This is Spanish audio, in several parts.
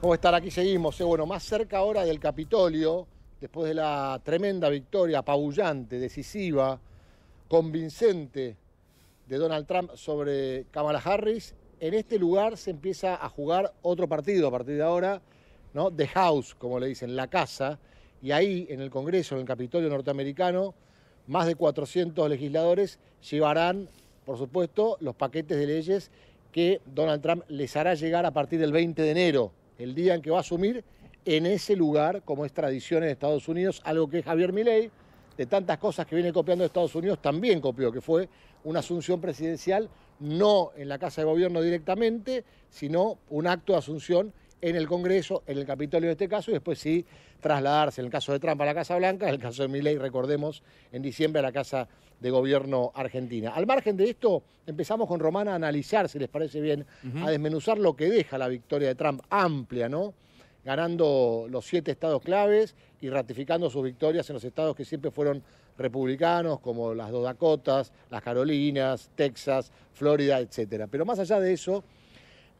¿Cómo estar Aquí seguimos. Eh, bueno, más cerca ahora del Capitolio, después de la tremenda victoria apabullante, decisiva, convincente de Donald Trump sobre Kamala Harris, en este lugar se empieza a jugar otro partido a partir de ahora, ¿no? The House, como le dicen, la casa. Y ahí, en el Congreso, en el Capitolio norteamericano, más de 400 legisladores llevarán, por supuesto, los paquetes de leyes que Donald Trump les hará llegar a partir del 20 de enero el día en que va a asumir en ese lugar, como es tradición en Estados Unidos, algo que Javier Milei, de tantas cosas que viene copiando de Estados Unidos, también copió, que fue una asunción presidencial, no en la Casa de Gobierno directamente, sino un acto de asunción en el Congreso, en el Capitolio en este caso, y después sí trasladarse, en el caso de Trump a la Casa Blanca, en el caso de Milley, recordemos, en diciembre a la Casa de Gobierno Argentina. Al margen de esto, empezamos con Romana a analizar, si les parece bien, a desmenuzar lo que deja la victoria de Trump, amplia, ¿no? Ganando los siete estados claves y ratificando sus victorias en los estados que siempre fueron republicanos, como las dos Dakotas, las Carolinas, Texas, Florida, etcétera. Pero más allá de eso,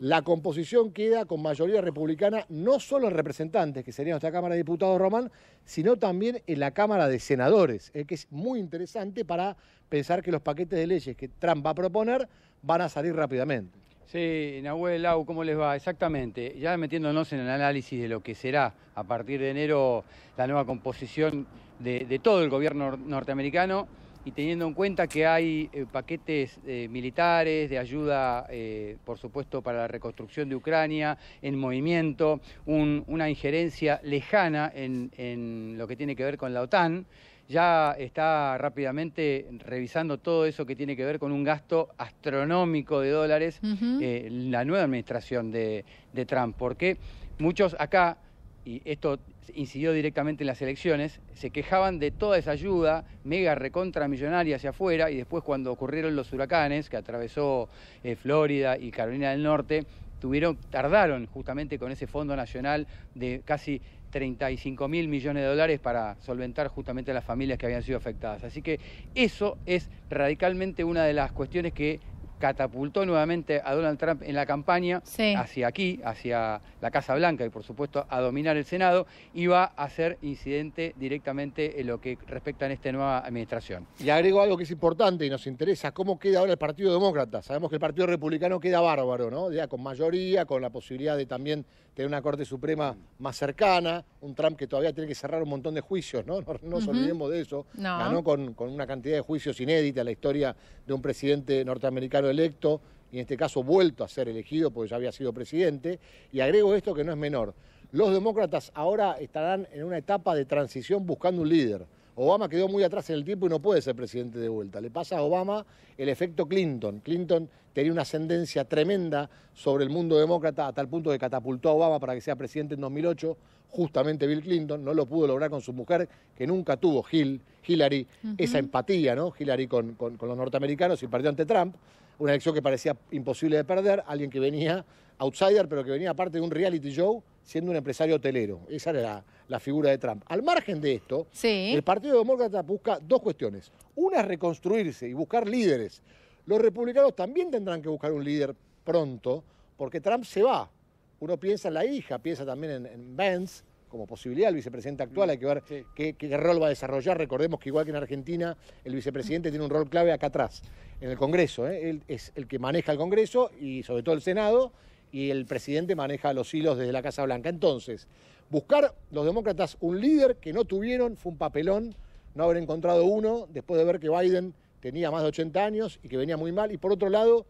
la composición queda con mayoría republicana no solo en representantes, que sería nuestra Cámara de Diputados Román, sino también en la Cámara de Senadores, eh, que es muy interesante para pensar que los paquetes de leyes que Trump va a proponer van a salir rápidamente. Sí, Nahuel Lau, ¿cómo les va? Exactamente. Ya metiéndonos en el análisis de lo que será a partir de enero la nueva composición de todo el gobierno norteamericano y teniendo en cuenta que hay eh, paquetes eh, militares de ayuda, eh, por supuesto, para la reconstrucción de Ucrania, en movimiento, una injerencia lejana en, lo que tiene que ver con la OTAN, ya está rápidamente revisando todo eso que tiene que ver con un gasto astronómico de dólares la nueva administración de, de Trump, porque muchos acá y esto incidió directamente en las elecciones, se quejaban de toda esa ayuda mega recontra millonaria hacia afuera y después cuando ocurrieron los huracanes que atravesó eh, Florida y Carolina del Norte, tuvieron, tardaron justamente con ese Fondo Nacional de casi 35 mil millones de dólares para solventar justamente a las familias que habían sido afectadas. Así que eso es radicalmente una de las cuestiones que catapultó nuevamente a Donald Trump en la campaña hacia aquí, hacia la Casa Blanca y por supuesto a dominar el Senado, y va a ser incidente directamente en lo que respecta a esta nueva administración. Y agrego algo que es importante y nos interesa, ¿cómo queda ahora el Partido Demócrata? Sabemos que el Partido Republicano queda bárbaro, ¿no? Ya con mayoría, con la posibilidad de también tener una Corte Suprema más cercana, un Trump que todavía tiene que cerrar un montón de juicios, ¿no? No, nos olvidemos de eso. No. Ganó con, con una cantidad de juicios inédita la historia de un presidente norteamericano electo y en este caso vuelto a ser elegido porque ya había sido presidente. Y agrego esto que no es menor. Los demócratas ahora estarán en una etapa de transición buscando un líder. Obama quedó muy atrás en el tiempo y no puede ser presidente de vuelta. Le pasa a Obama el efecto Clinton. Clinton tenía una ascendencia tremenda sobre el mundo demócrata a tal punto que catapultó a Obama para que sea presidente en 2008, justamente Bill Clinton, no lo pudo lograr con su mujer, que nunca tuvo Hillary, esa empatía, ¿no? Hillary con, los norteamericanos y perdió ante Trump, una elección que parecía imposible de perder, alguien que venía outsider, pero que venía parte de un reality show siendo un empresario hotelero. Esa era la, figura de Trump. Al margen de esto, el Partido Demócrata busca dos cuestiones. Una es reconstruirse y buscar líderes. Los republicanos también tendrán que buscar un líder pronto, porque Trump se va. Uno piensa en la hija, piensa también en, Vance como posibilidad el vicepresidente actual, hay que ver qué, rol va a desarrollar. Recordemos que igual que en Argentina, el vicepresidente tiene un rol clave acá atrás, en el Congreso. ¿eh? Él es el que maneja el Congreso y sobre todo el Senado, y el presidente maneja los hilos desde la Casa Blanca. Entonces, buscar los demócratas un líder que no tuvieron fue un papelón, no haber encontrado uno después de ver que Biden tenía más de 80 años y que venía muy mal. Y por otro lado,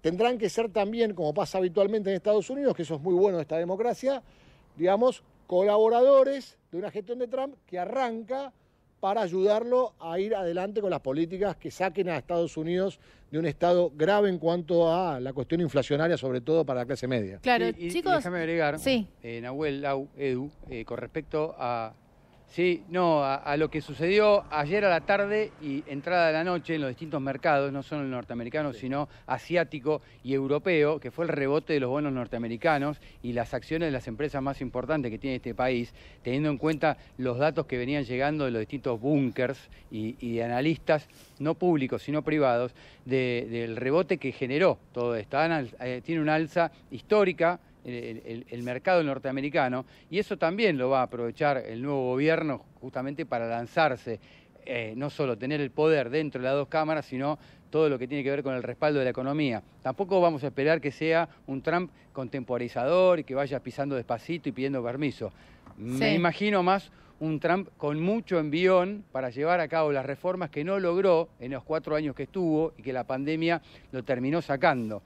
tendrán que ser también, como pasa habitualmente en Estados Unidos, que eso es muy bueno de esta democracia, digamos, colaboradores de una gestión de Trump que arranca para ayudarlo a ir adelante con las políticas que saquen a Estados Unidos de un estado grave en cuanto a la cuestión inflacionaria, sobre todo para la clase media. Claro, y, chicos. déjame agregar, sí. Eh, Nahuel Edu, eh, con respecto a Sí, no, a, lo que sucedió ayer a la tarde y entrada de la noche en los distintos mercados, no solo el norteamericano, sino asiático y europeo, que fue el rebote de los bonos norteamericanos y las acciones de las empresas más importantes que tiene este país, teniendo en cuenta los datos que venían llegando de los distintos bunkers y, de analistas, no públicos, sino privados, del rebote que generó todo esto. Eh, tiene una alza histórica el, mercado norteamericano y eso también lo va a aprovechar el nuevo gobierno justamente para lanzarse, eh, no solo tener el poder dentro de las dos cámaras, sino todo lo que tiene que ver con el respaldo de la economía. Tampoco vamos a esperar que sea un Trump contemporizador y que vaya pisando despacito y pidiendo permiso. Me imagino más un Trump con mucho envión para llevar a cabo las reformas que no logró en los cuatro años que estuvo y que la pandemia lo terminó sacando.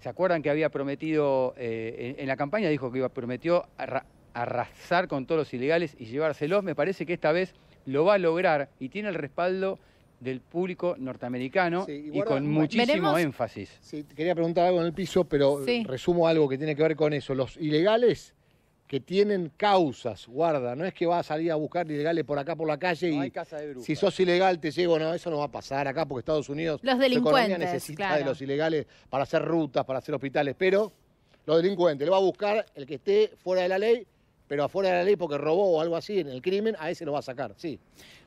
¿Se acuerdan que había prometido, eh, en, la campaña dijo que iba, prometió arrasar con todos los ilegales y llevárselos? Me parece que esta vez lo va a lograr y tiene el respaldo del público norteamericano y, con muchísimo énfasis. Sí, quería preguntar algo en el piso, pero resumo algo que tiene que ver con eso. Los ilegales que tienen causas, guarda, no es que vas a salir a buscar ilegales por acá por la calle y si sos ilegal te llego, no, eso no va a pasar acá porque Estados Unidos los delincuentes, necesita de los ilegales para hacer rutas, para hacer hospitales, pero los delincuentes, le va a buscar el que esté fuera de la ley pero afuera de la ley porque robó o algo así en el crimen, a ese lo va a sacar, sí.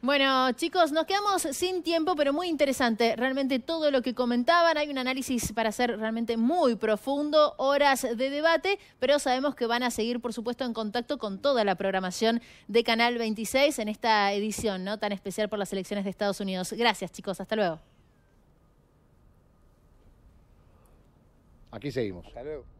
Bueno, chicos, nos quedamos sin tiempo, pero muy interesante. Realmente todo lo que comentaban, hay un análisis para hacer realmente muy profundo, horas de debate, pero sabemos que van a seguir, por supuesto, en contacto con toda la programación de Canal 26 en esta edición, ¿no? Tan especial por las elecciones de Estados Unidos. Gracias, chicos, hasta luego. Aquí seguimos. Hasta luego.